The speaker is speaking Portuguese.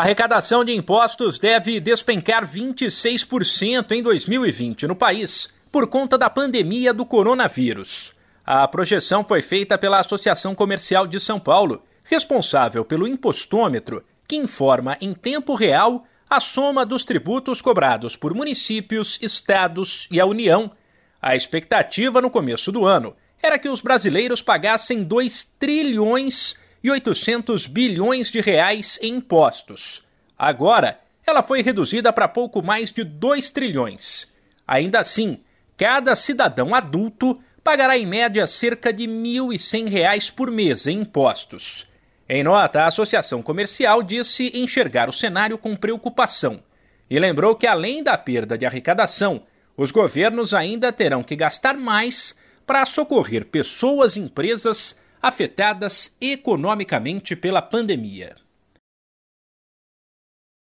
A arrecadação de impostos deve despencar 26% em 2020 no país por conta da pandemia do coronavírus. A projeção foi feita pela Associação Comercial de São Paulo, responsável pelo impostômetro, que informa em tempo real a soma dos tributos cobrados por municípios, estados e a União. A expectativa no começo do ano era que os brasileiros pagassem 2 trilhões e 800 bilhões de reais em impostos. Agora, ela foi reduzida para pouco mais de 2 trilhões. Ainda assim, cada cidadão adulto pagará em média cerca de R$ 1.100 por mês em impostos. Em nota, a Associação Comercial disse enxergar o cenário com preocupação e lembrou que, além da perda de arrecadação, os governos ainda terão que gastar mais para socorrer pessoas e empresas afetadas economicamente pela pandemia.